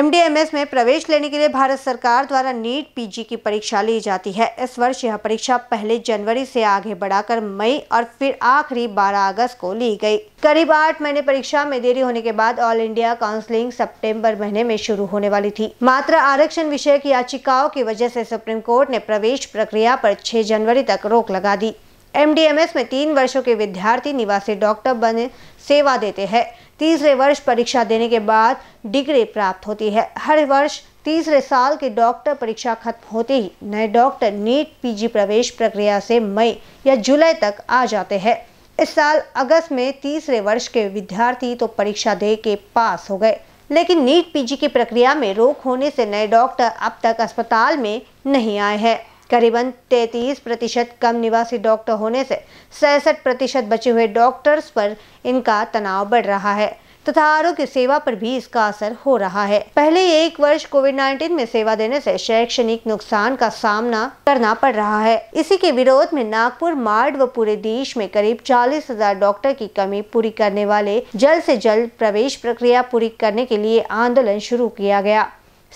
MDMS में प्रवेश लेने के लिए भारत सरकार द्वारा नीट पीजी की परीक्षा ली जाती है इस वर्ष यह परीक्षा पहले जनवरी से आगे बढ़ाकर मई और फिर आखिरी 12 अगस्त को ली गई करीब आठ महीने परीक्षा में देरी होने के बाद ऑल इंडिया काउंसलिंग सितंबर महीने में शुरू होने वाली थी मात्र आरक्षण विषय की याचिकाओं की वजह ऐसी सुप्रीम कोर्ट ने प्रवेश प्रक्रिया आरोप छह जनवरी तक रोक लगा दी एमडीएमएस में तीन वर्षों के विद्यार्थी निवासी डॉक्टर बने सेवा देते हैं तीसरे वर्ष परीक्षा देने के बाद डिग्री प्राप्त होती है हर वर्ष तीसरे साल की डॉक्टर परीक्षा खत्म होते ही नए डॉक्टर नीट पीजी प्रवेश प्रक्रिया से मई या जुलाई तक आ जाते हैं इस साल अगस्त में तीसरे वर्ष के विद्यार्थी तो परीक्षा दे के पास हो गए लेकिन नीट पीजी की प्रक्रिया में रोक होने से नए डॉक्टर अब तक अस्पताल में नहीं आए हैं करीबन 33 प्रतिशत कम निवासी डॉक्टर होने से सड़सठ प्रतिशत बचे हुए डॉक्टर्स पर इनका तनाव बढ़ रहा है तथा आरोग्य सेवा पर भी इसका असर हो रहा है पहले एक वर्ष कोविड 19 में सेवा देने से शैक्षणिक नुकसान का सामना करना पड़ रहा है इसी के विरोध में नागपुर मार्ड व पूरे देश में करीब चालीस हजार डॉक्टर की कमी पूरी करने वाले जल्द से जल्द प्रवेश प्रक्रिया पूरी करने के लिए आंदोलन शुरू किया गया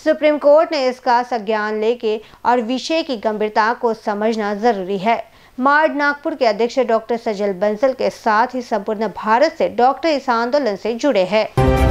सुप्रीम कोर्ट ने इसका संज्ञान लेके और विषय की गंभीरता को समझना जरूरी है मार्ड नागपुर के अध्यक्ष डॉक्टर सजल बंसल के साथ ही संपूर्ण भारत से डॉक्टर इस आंदोलन से जुड़े हैं